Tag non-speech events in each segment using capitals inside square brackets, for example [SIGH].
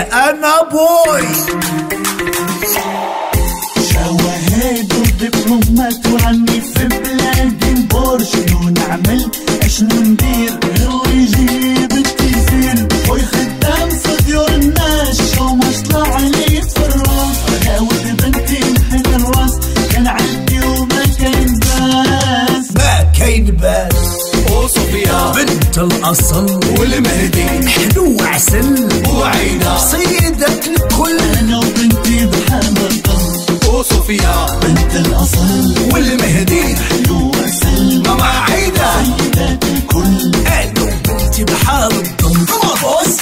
انا بوي شواهد ودبلومات وعني في بلادي شنو نعمل شنو ندير هو يجيب التيزير ويخدم في ديور الناس شو ما طلع عليه في الراس انا ود بنتي نحل الراس كان عندي وما كان باس ما كان باس او صوفيا بنت الاصل والمهدي حلو وعسل وعيدة سيدة الكل انا وبنتي محمد وصوفيا بنت الاصل والمهدي حلو وعسل ماما عيدة سيدة الكل انا وبنتي بحال الضم طلبوس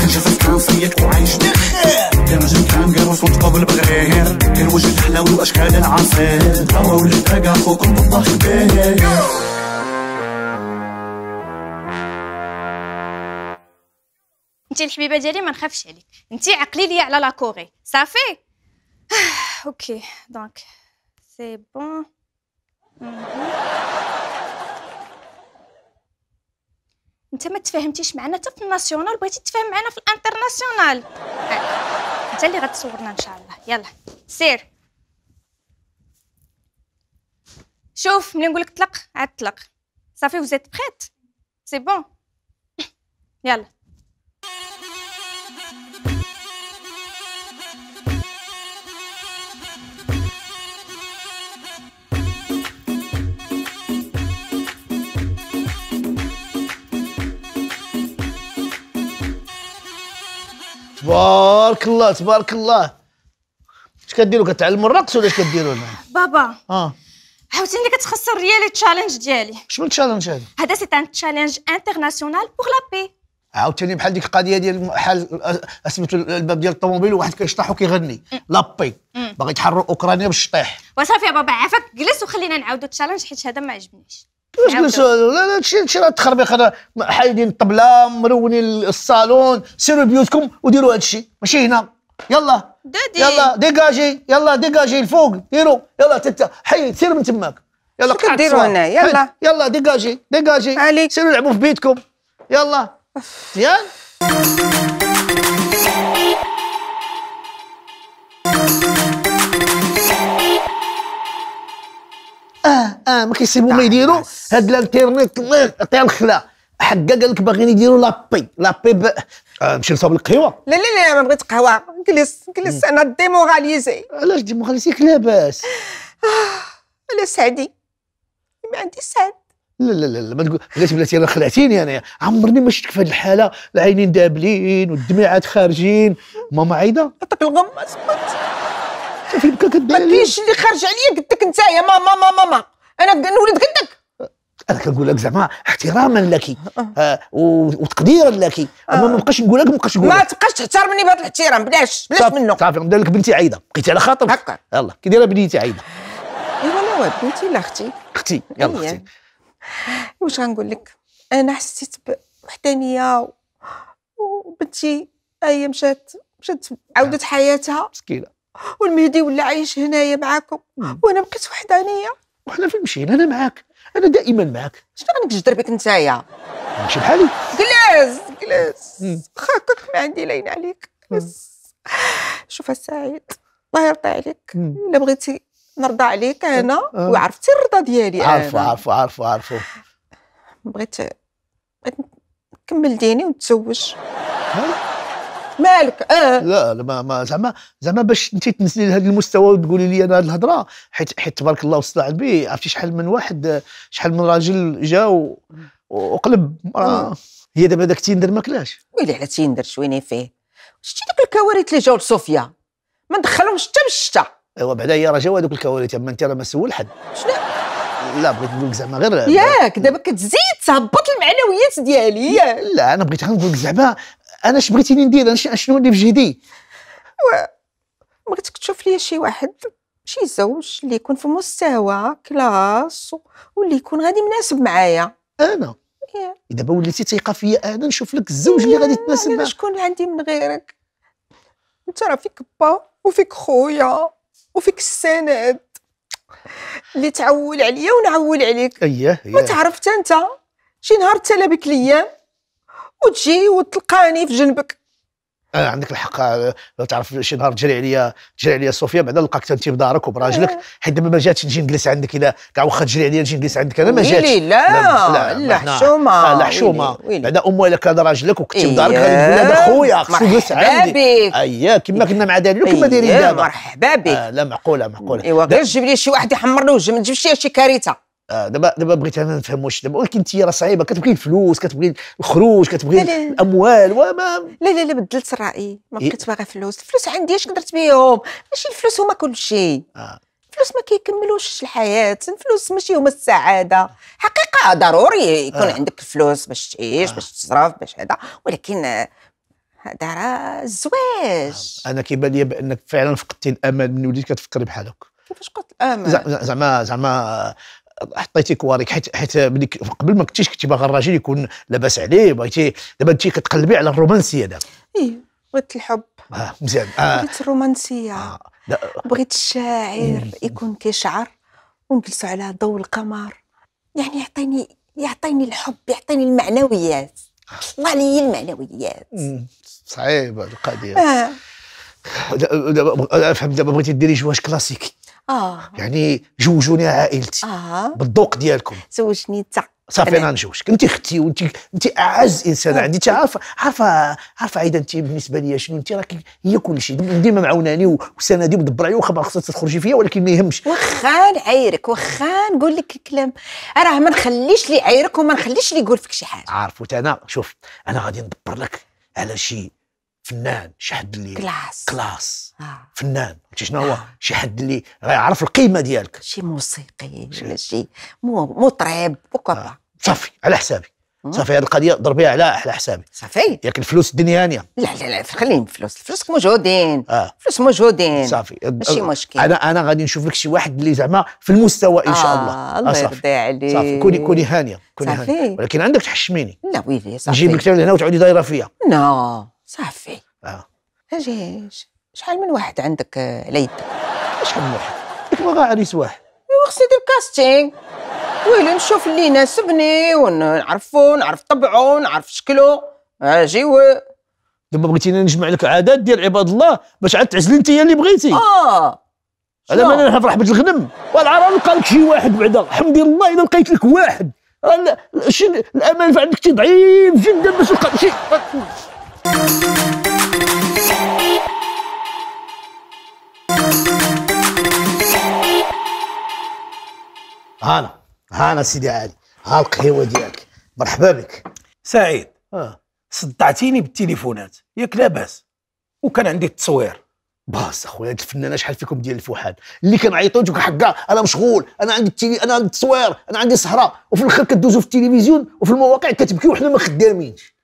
كنشوفك كنصيك وعايش بخير كان وجه كان قرص وتقابل بغير كان وجه حلاوي واشكال العصير توا ولد فاقع فوق المطبخ بيه انت الحبيبه ديالي ما نخافش عليك انت عقلي ليا على لا كوري صافي [SIGHS] اوكي دونك سي بون انت ما تفاهمتيش معنا حتى في الناسيونال بغيتي تفاهم معنا في الانترناسيونال انت اللي غتصورنا ان شاء الله يلا سير شوف ملي نقولك طلق عاد طلق صافي وزيت بخيت سي بون [LAUGHS] يلا تبارك الله تبارك الله اش كديروا كتعلموا الرقص ولا اش كديروا بابا اه عاوتاني كتخسر الريالي التشالنج ديالي شنو التشالنج هذا هذا سي ان تشالنج انترناسيونال بوغ لا بي عاوتاني بحال ديك القضيه ديال حال سميتو الباب ديال الطوموبيل وواحد كيشطح وكيغني لابي باغي تحرر اوكرانيا باش تطيح وصافي يا بابا عافاك جلس وخلينا نعاودوا التشالنج حيت هذا ما عجبنيش اجلس لا لا شي تشي راه تخربيق هذا حايدين الطبله مرونين الصالون سيروا بيوتكم وديروا هذا الشيء ماشي هنا يلا دادي يلا ديجاجي يلا ديجاجي الفوق ديروا يلا تت حي سير من تماك يلا قطعوا ديروا هنا يلا يلا ديجاجي ديجاجي سيروا لعبوا في بيتكم يلا مزيان اه ما كيسيبو ما يديرو طيب، هاد الانترنيت عطيها الخلا حكا قال لك باغيين يديروا لابي لابي نمشي آه، نصاوب القهوه لا لا لا ما بغيت قهوه جلس جلس انا ديموغاليزي علاش ديموغاليزي لاباس آه، انا سعدي ما عندي سعد لا لا لا ما تقول بلاتي بلاتي انا خلعتيني انا عمرني ما شفتك في هذه الحاله العينين دابلين والدميعات خارجين ماما عايده عطاك الغمه اسكت شوفي بكا كدير ما كاينش اللي خارج عليا قدك انت يا ماما ماما ماما انا نولد قدك انا كنقول لك زعما احتراما لك آه, أه. آه، وتقديرا لك اما أه. ما نبقاش نقول لك ما نبقاش نقول ما تبقاش تحترمني بهذا الاحترام بلاش بلاش منه صافي ندير لك بنتي عايده بقيتي على خاطرك هكا يلا كي دايره بنتي عايده ايوا لا واد بنتي لا اختي اختي يلا اختي واش غنقول لك انا حسيت بوحدانيه وبنتي هي مشات مشات عاودت حياتها مسكينه والمهدي ولا عايش هنايا معاكم وانا بقيت وحدانيه وحنا فين مشينا انا معاك انا دائما معاك شنو غادي تجدر بك نتايا ماشي بحالي جلس جلس خاطرك ما عندي لين عليك شوف سعيد الله يرضي عليك الا بغيتي نرضى عليك آه. انا آه. وعرفتي الرضا ديالي انا عارفو عارفو عارفو عارفه بغيت بغيت نكمل ديني ونتزوج مالك اه لا ما ما زعما زعما باش انت تنزلي لهذا المستوى وتقولي لي انا هذه الهضره حيت حيت تبارك الله على النبي عرفتي شحال من واحد شحال من راجل جا وقلب آه. هي دابا داك تيندر ما كلاش ويلي على تيندر شويني فيه شتي دوك الكوارث اللي جاو لصوفيا ما ندخلهمش حتى بالشتا ايوا بعدا هي راه جاو هذوك الكوارث اما انت راه ما سول حد شنو لا بغيت نقول لك زعما غير ياك دابا كتزيد تهبط المعنويات ديالي لا انا بغيت نقول لك زعما انا اش بغيتيني ندير انا شنو اللي في و بغيتك تشوف لي شي واحد شي زوج اللي يكون في مستوى كلاس واللي يكون غادي مناسب معايا انا دابا وليتي تيقى فيا انا نشوف لك الزوج اللي غادي تناسب معاك شكون عندي من غيرك انت راه فيك با وفيك خويا وفيك السند اللي تعول عليا ونعول عليك اييه ما تعرفت انت شي نهار تلا بك الايام وتجي وتلقاني في جنبك آه عندك الحق آه، تعرف شي نهار تجري عليا تجري عليا صوفيا بعدا لقاك انت بدارك وبراجلك آه. حيت دابا ما جاتش نجي نجلس عندك الا كاع واخا تجري عليا نجي نجلس عندك انا ما جاتش لا لا لا حشومه لا حشومه آه، بعدا امه الا كان راجلك وكنت في بدارك غادي تقول هذا خويا خصو يجلس عندي اييه كما كنا مع دالو كما دايرين دابا مرحبا بك آه لا معقوله معقوله ايوا غير تجيب لي شي واحد يحمر له وجه ما تجيبش شي كارثه آه، دابا دابا بغيت انا نفهم واش دابا ولكن انت راه صعيبه كتبغي الفلوس كتبغي الخروج كتبغي الاموال وما لا لا لا بدلت الراي ما بقيت إيه. باغا فلوس الفلوس عندي اش قدرت بهم ماشي الفلوس هما كل شيء آه. الفلوس ما كيكملوش الحياه الفلوس ماشي هما السعاده حقيقه ضروري يكون آه. عندك الفلوس باش تعيش آه. باش تصرف باش هذا ولكن هذا راه الزواج آه. انا كيبان لي بانك فعلا فقدتي الامل من وليت كتفكري بحال هكا كيفاش قلت الامل زعما زعما حطيتي كواريك حيت حيت قبل ما كنتيش كنتي باغا الراجل يكون لاباس عليه بغيتي دابا انت كتقلبي على الرومانسيه دابا ايه بغيت الحب اه مزيان آه. بغيت الرومانسيه آه. بغيت الشاعر يكون كيشعر ونجلس على ضوء القمر يعني يعطيني يعطيني الحب يعطيني المعنويات آه. الله لي المعنويات صعيبه القضيه آه. دابا فهمت دابا بغيتي ديري جواج كلاسيكي اه يعني جوجوني عائلتي آه. بالذوق ديالكم زوجني انت صافي انا نجوجك انت اختي وانت انت اعز انسان عندي انت عارفه عارفه عارفه عايده انت بالنسبه لي شنو انت راك هي كل شيء ديما معاوناني وسندي ودبر عليا أيوة، وخبر خصها تخرجي فيا ولكن ما يهمش واخا نعايرك واخا نقول لك كلام راه ما نخليش لي عايرك وما نخليش لي يقول فيك شي حاجه عارف انا شوف انا غادي ندبر لك على شي فنان شحد حد اللي كلاس كلاس آه. فنان فهمتي شنو هو آه. شي حد اللي غيعرف القيمه ديالك شي موسيقي ولا شي مطرب بوكو با آه. صافي على حسابي صافي هذه القضيه ضربيها على على حسابي صافي ياك الفلوس الدنيا هانيه لا لا لا خليهم الفلوس الفلوس موجودين آه. الفلوس موجودين صافي ماشي مشكل انا انا غادي نشوف لك شي واحد اللي زعما في المستوى ان شاء الله آه الله يرضي عليك صافي كوني كوني هانيه كوني صافي. هانيه ولكن عندك تحشميني لا ويلي صافي نجيب لك هنا وتعودي دايره فيا نو صافي اه اجي شحال من واحد عندك آه، ليد شحال من واحد ديك باغا عريس واحد ايوا خصني ندير كاستينغ ويلي نشوف اللي يناسبني ونعرفو نعرف طبعو نعرف شكلو اجي آه، و دابا بغيتينا نجمع لك عدد ديال عباد الله باش عاد تعزلي انت اللي بغيتي اه على مالنا انا فرح بيت الغنم والعرا لقى لك شي واحد بعدا الحمد الله الا لقيت لك واحد الامل عندك تضعيف جدا باش تلقى شي هانا هانا سيدي علي ها القهوه ديالك مرحبا بك سعيد آه. صدعتيني بالتليفونات ياك لاباس وكان عندي التصوير باس اخويا هاد الفنانه شحال فيكم ديال الفوحات اللي كنعيطو لك حقا انا مشغول انا عندي التلي... انا عندي التصوير انا عندي سهره وفي الاخر كدوزو في التلفزيون وفي المواقع كتبكيو وحنا ما خدامينش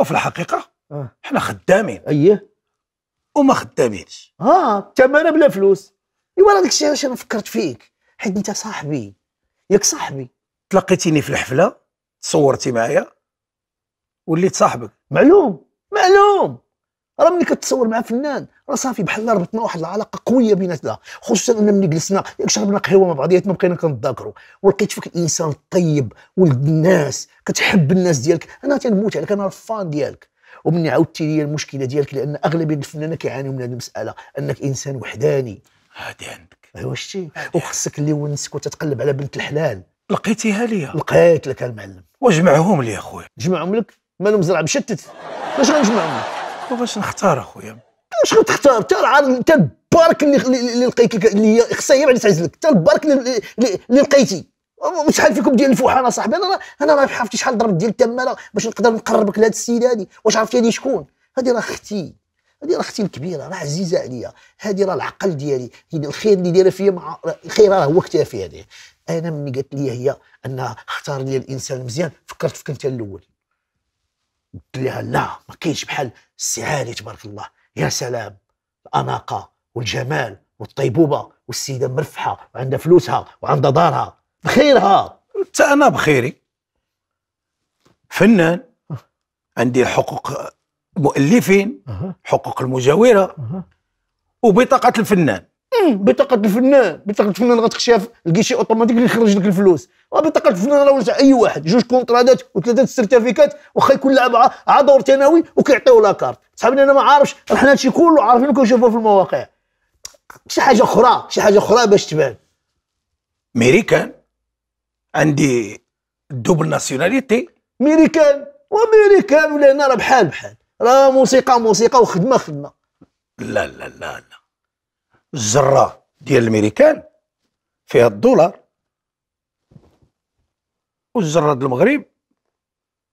وفي الحقيقه آه. حنا خدامين اييه وما خدامينش اه تمانه بلا فلوس ايوا راه داك علاش انا فكرت فيك حيت انت صاحبي ياك صاحبي تلقيتيني في الحفله تصورتي معايا وليت صاحبك معلوم معلوم راه ملي كتصور مع فنان راه صافي بحال ربطنا واحد العلاقه قويه بيناتنا خصوصا ان ملي جلسنا ياك شربنا قهوه مع بعضياتنا بقينا كنتذاكروا ولقيت فيك انسان طيب ولد الناس كتحب الناس ديالك انا تنموت عليك انا الفان ديالك ومني عاودتي لي المشكله ديالك لان اغلبيه الفنانين كيعانيوا من هذه المساله انك انسان وحداني هادي عندك ايوا شتي وخصك اللي ونسك وتتقلب على بنت الحلال لقيتيها ليا لقيت لك المعلم واجمعهم لي اخويا جمعهم لك مالو زرع مشتت باش غنجمعهم لك باش نختار اخويا واش غتختار انت عارف انت البارك اللي اللي لقيت لك اللي خصها هي بعد تعزلك انت البارك اللي اللي لقيتي شحال فيكم ديال انا اصاحبي انا انا ما عرفتش شحال ضربت ديال التماله باش نقدر نقربك لهاد السيد هادي واش عرفتي هادي شكون هادي راه اختي هذه راه اختي الكبيره راه عزيزه عليا هذه راه العقل ديالي يعني الخير اللي دايره فيا مع الخير راه هو اكتفي هذه انا ملي قالت لي هي انها اختار لي الانسان مزيان فكرت فيك انت الاول قلت لها لا ما كاينش بحال السعاده تبارك الله يا سلام الاناقه والجمال والطيبوبه والسيده مرفحه وعندها فلوسها وعندها دارها بخيرها حتى انا بخيري فنان عندي حقوق مؤلفين أه. حقوق المجاوره أه. وبطاقه الفنان بطاقه الفنان بطاقه الفنان غتخشيها الكيشي اوتوماتيك اللي يخرج لك الفلوس أه، بطاقه الفنان راه اي واحد جوج كونترادات وثلاثه سيرتيفيكات واخا يكون لاعب دور ثانوي وكيعطيو لاكارت صحابي انا ما عارفش حنا هادشي كله عارفين كنشوفوه في المواقع شي حاجه اخرى شي حاجه اخرى باش تبان ميريكان عندي دوبل ناسيوناليتي ميريكان وميريكان ولا هنا راه بحال بحال راه موسيقى موسيقى وخدمه خدمه لا لا لا لا الزره ديال الميريكان فيها الدولار والزره ديال المغرب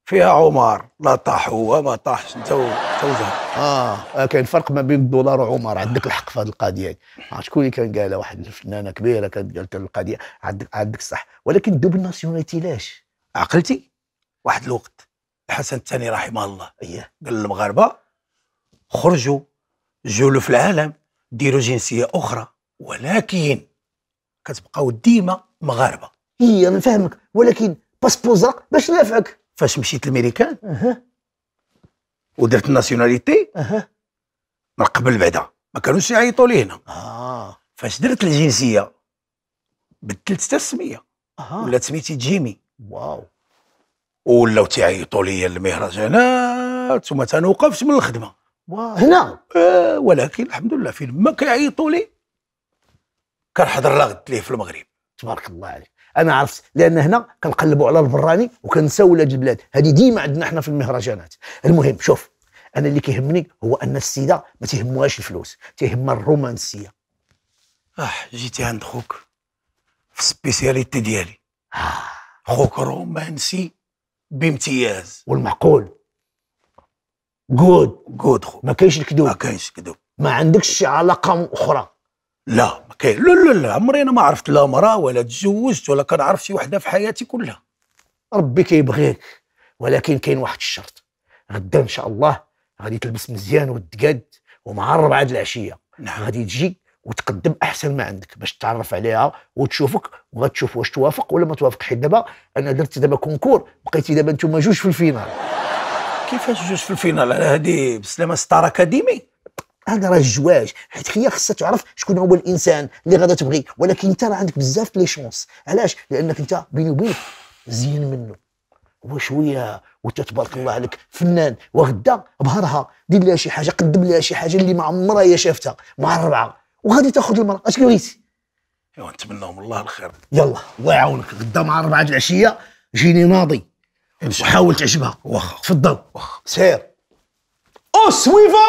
فيها عمر لا طاح هو ما طاحش انت وزهر اه كاين فرق ما بين الدولار وعمر عندك الحق في هذه القضيه عرفت شكون اللي كان قالها واحد الفنانه كبيره كانت قالت القضيه عندك عندك الصح ولكن دوب ناسيوناليتي علاش عقلتي واحد الوقت الحسن الثاني رحمه الله إيه. قال للمغاربه خرجوا جولوا في العالم ديروا جنسيه اخرى ولكن كتبقاو ديما مغاربه اي انا فاهمك ولكن باسبور زرق باش نافعك فاش مشيت لميريكان اها ودرت الناسيوناليتي اها من قبل بعدا ما كانوش يعيطوا لي هنا آه. فاش درت الجنسيه بدلت حتى السميه اها ولات سميتي جيمي واو ولاو تيعيطوا لي المهرجانات ثم تنوقفش من الخدمه هنا آه، ولكن الحمد لله فين ما كيعيطوا لي كنحضر غد ليه في المغرب تبارك الله عليك انا عرفت لان هنا كنقلبوا على البراني وكنساو ولاد البلاد هذه ديما عندنا احنا في المهرجانات المهم شوف انا اللي كيهمني هو ان السيده ما تهمهاش الفلوس تهمها الرومانسيه اه جيتي عند خوك في السبيسياليتي ديالي آه. خوك رومانسي بامتياز والمعقول جود جود خو ما كاينش الكذوب ما كاينش الكذوب ما عندكش علاقه اخرى لا ما كاين لا لا لا عمري انا ما عرفت لا مراه ولا تزوجت ولا كنعرف شي وحده في حياتي كلها ربي كيبغيك ولكن كاين واحد الشرط غدا ان شاء الله غادي تلبس مزيان وتقاد ومع الربعه د العشيه نعم. غادي تجي وتقدم احسن ما عندك باش تتعرف عليها وتشوفك وغتشوف واش توافق ولا ما توافق حيت دابا انا درت دابا كونكور بقيتي دابا نتوما جوج في الفينال كيفاش جوج في الفينال على هذه بسلامه ستار اكاديمي هذا راه الجواج حيت هي خصها تعرف شكون هو الانسان اللي غادا تبغي ولكن انت راه عندك بزاف لي شونس علاش لانك انت بيني وبينك زين منه وشويه وانت تبارك الله عليك فنان وغدا بهرها دير لها شي حاجه قدم لها شي حاجه اللي ما عمرها هي شافتها مع الربعه وغادي تاخذ المراه اش كريتي ايوا نتمناهم الله الخير يلا الله يعاونك غدا مع ديال العشيه جيني ناضي وحاول تعجبها واخا تفضل واخا سير او سويفا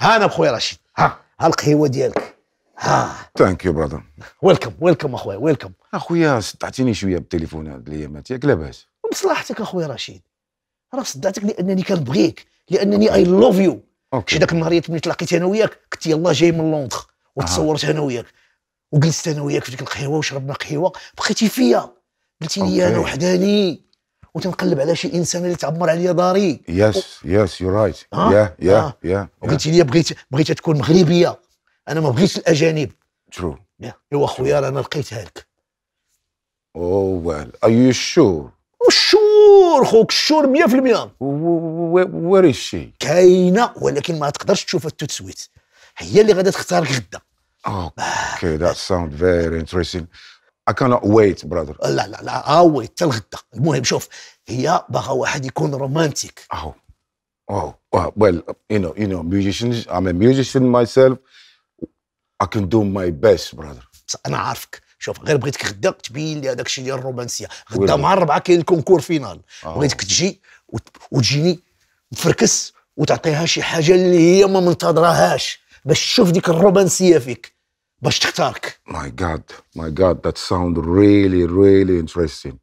ها انا بخويا رشيد ها ها القهيوه ديالك ها ثانك يو برادر ويلكم ويلكم اخويا ويلكم اخويا سطعتيني شويه بالتليفونات الايامات ياك لاباس بصلاحتك اخويا رشيد راه صدعتك لانني كنبغيك لانني اي لوف يو شي ذاك النهار ملي تلاقيت انا وياك كنت يلاه جاي من لوندخ وتصورت انا وياك وجلست انا وياك في ديك القهوه وشربنا قهوه بقيتي فيا قلتي لي انا وحداني وتنقلب على شي انسان اللي تعمر عليا داري يس يس يو رايت يا يا يا وقلتي لي بغيت بغيت تكون مغربيه انا ما بغيتش الاجانب ترو ايوا خويا رانا لقيتها لك او ويل ار يو شور والشور خوك الشور 100% وري الشيء كاينه ولكن ما تقدرش تشوفها تو سويت هي اللي غادي تختارك غدا اوكي ذات ساوند فيري انتريستين اي كان ويت براذر لا لا لا اه ويت حتى الغدا المهم شوف هي باغا واحد يكون رومانتيك اه اوه ويل يو نو يو نو ميوزيشنز ام ميوزيشن ماي سيلف اي كان دو ماي بيست براذر أنا عارفك شوف غير بغيتك غدا تبين لي هذاك الشيء ديال الرومانسيه غدا مع الربعه كاين الكونكور فينال آه. بغيتك تجي وتجيني مفركس وتعطيها شي حاجه اللي هي ما منتظرهاش باش تشوف ديك الرومانسيه فيك باش تختارك ماي جاد ماي جاد ذات ساوند ريلي ريلي انتريستين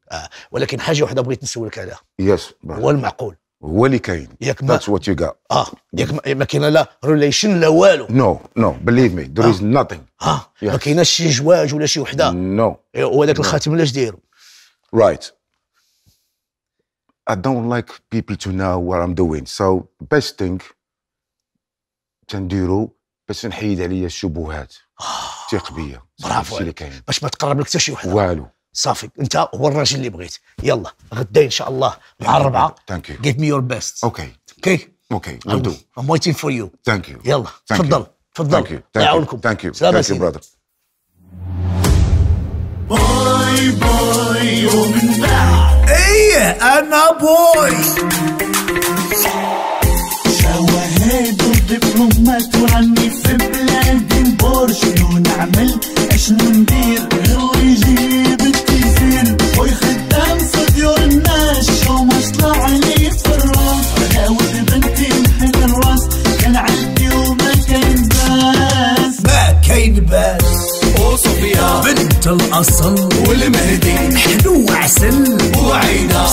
ولكن حاجه واحده بغيت نسولك عليها يس yes, هو المعقول هو اللي كاين ياك ما ذاتس وات يو got اه ياك ما, كاين لا ريليشن لا والو نو نو بليف مي ذير از ناثينغ اه, آه، ما كايناش شي جواج ولا شي وحده نو no. إيه، وهذاك no. الخاتم لاش دايرو رايت I don't like people to know what I'm doing so best thing تنديرو باش نحيد عليا الشبهات الثق آه. بيا برافو باش ما تقرب لك حتى شي وحده والو صافي انت هو الراجل اللي بغيت يلا غدا ان شاء الله مع الربعه ثانك يو جيف مي يور بيست اوكي اوكي اوكي ويل دو ام ويتين فور يو ثانك يو يلا تفضل تفضل الله يعاونكم ثانك يو ثانك يو برادر باي باي يوم بعد ايه انا بوي شواهد ودبلومات وعني في بلاد برشلونة عمل اشنو ندير اصل والمهدي حلو وعسل وعينه